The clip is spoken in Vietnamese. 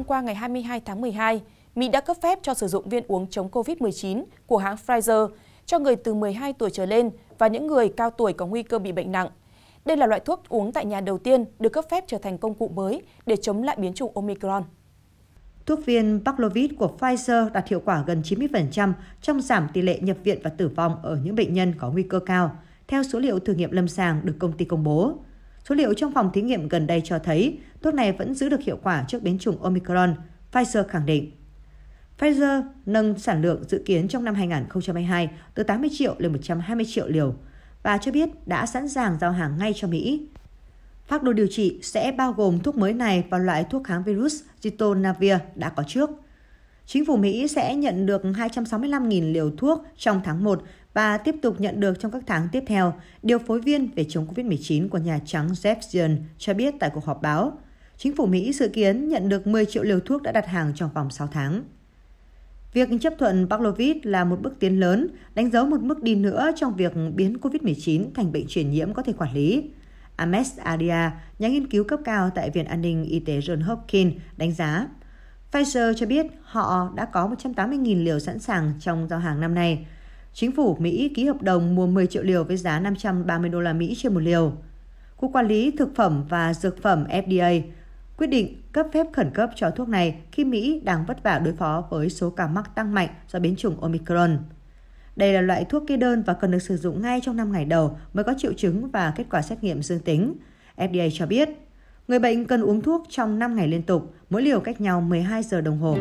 hôm qua ngày 22 tháng 12, Mỹ đã cấp phép cho sử dụng viên uống chống COVID-19 của hãng Pfizer cho người từ 12 tuổi trở lên và những người cao tuổi có nguy cơ bị bệnh nặng. Đây là loại thuốc uống tại nhà đầu tiên được cấp phép trở thành công cụ mới để chống lại biến chủng Omicron. Thuốc viên Paxlovid của Pfizer đạt hiệu quả gần 90% trong giảm tỷ lệ nhập viện và tử vong ở những bệnh nhân có nguy cơ cao, theo số liệu thử nghiệm lâm sàng được công ty công bố. Số liệu trong phòng thí nghiệm gần đây cho thấy thuốc này vẫn giữ được hiệu quả trước biến chủng Omicron, Pfizer khẳng định. Pfizer nâng sản lượng dự kiến trong năm 2022 từ 80 triệu lên 120 triệu liều và cho biết đã sẵn sàng giao hàng ngay cho Mỹ. Phác đồ điều trị sẽ bao gồm thuốc mới này và loại thuốc kháng virus Zitonavir đã có trước. Chính phủ Mỹ sẽ nhận được 265.000 liều thuốc trong tháng 1 và tiếp tục nhận được trong các tháng tiếp theo, điều phối viên về chống COVID-19 của Nhà Trắng Jeff Zients cho biết tại cuộc họp báo, chính phủ Mỹ dự kiến nhận được 10 triệu liều thuốc đã đặt hàng trong vòng 6 tháng. Việc chấp thuận Paxlovid là một bước tiến lớn, đánh dấu một bước đi nữa trong việc biến COVID-19 thành bệnh truyền nhiễm có thể quản lý. Ames Adia, nhà nghiên cứu cấp cao tại Viện An ninh Y tế John Hopkins, đánh giá Pfizer cho biết họ đã có 180.000 liều sẵn sàng trong giao hàng năm nay, chính phủ Mỹ ký hợp đồng mua 10 triệu liều với giá 530 đô la Mỹ trên một liều. Cục Quản lý Thực phẩm và Dược phẩm FDA quyết định cấp phép khẩn cấp cho thuốc này khi Mỹ đang vất vả đối phó với số ca mắc tăng mạnh do biến chủng Omicron. Đây là loại thuốc kê đơn và cần được sử dụng ngay trong 5 ngày đầu mới có triệu chứng và kết quả xét nghiệm dương tính. FDA cho biết, người bệnh cần uống thuốc trong 5 ngày liên tục, mỗi liều cách nhau 12 giờ đồng hồ.